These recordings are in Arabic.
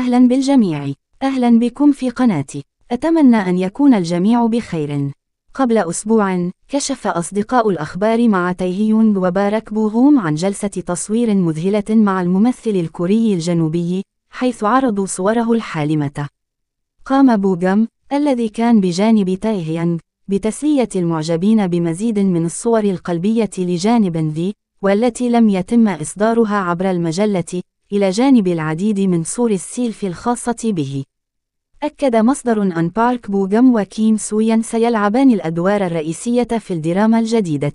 أهلا بالجميع أهلا بكم في قناتي أتمنى أن يكون الجميع بخير قبل أسبوع كشف أصدقاء الأخبار مع تيهيون وبارك بوغوم عن جلسة تصوير مذهلة مع الممثل الكوري الجنوبي حيث عرضوا صوره الحالمة قام بوغام الذي كان بجانب تايهيانغ بتسلية المعجبين بمزيد من الصور القلبية لجانب ذي والتي لم يتم إصدارها عبر المجلة إلى جانب العديد من صور السيلفي الخاصة به. أكد مصدر أن بارك بوغم وكيم سويان سيلعبان الأدوار الرئيسية في الدراما الجديدة.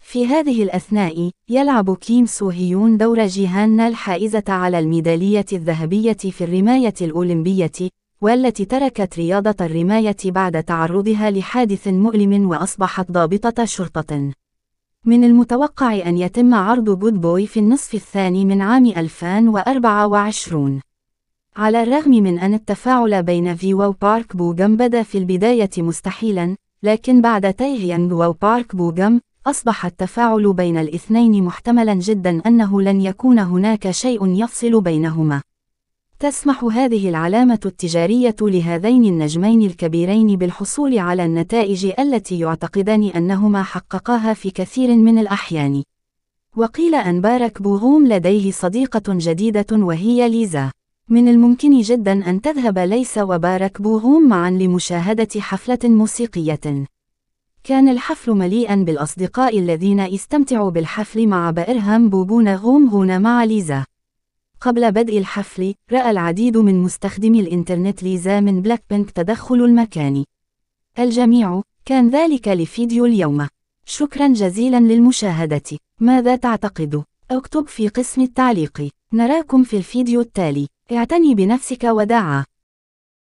في هذه الأثناء، يلعب كيم سوهيون دور جيهان الحائزة على الميدالية الذهبية في الرماية الأولمبية، والتي تركت رياضة الرماية بعد تعرضها لحادث مؤلم وأصبحت ضابطة شرطة. من المتوقع أن يتم عرض جود بوي في النصف الثاني من عام 2024 على الرغم من أن التفاعل بين بارك وبارك بوغم بدا في البداية مستحيلا لكن بعد و بارك وبارك بوغم أصبح التفاعل بين الاثنين محتملا جدا أنه لن يكون هناك شيء يفصل بينهما تسمح هذه العلامة التجارية لهذين النجمين الكبيرين بالحصول على النتائج التي يعتقدان أنهما حققاها في كثير من الأحيان. وقيل أن بارك بوغوم لديه صديقة جديدة وهي ليزا. من الممكن جدا أن تذهب ليس وبارك بوغوم معا لمشاهدة حفلة موسيقية. كان الحفل مليئا بالأصدقاء الذين استمتعوا بالحفل مع بارهام بوبونا غوم هنا مع ليزا. قبل بدء الحفل، رأى العديد من مستخدمي الإنترنت ليزا من بلاك بينك تدخل المكان. الجميع، كان ذلك لفيديو اليوم. شكرا جزيلا للمشاهدة. ماذا تعتقد؟ اكتب في قسم التعليق. نراكم في الفيديو التالي. اعتني بنفسك وداعا.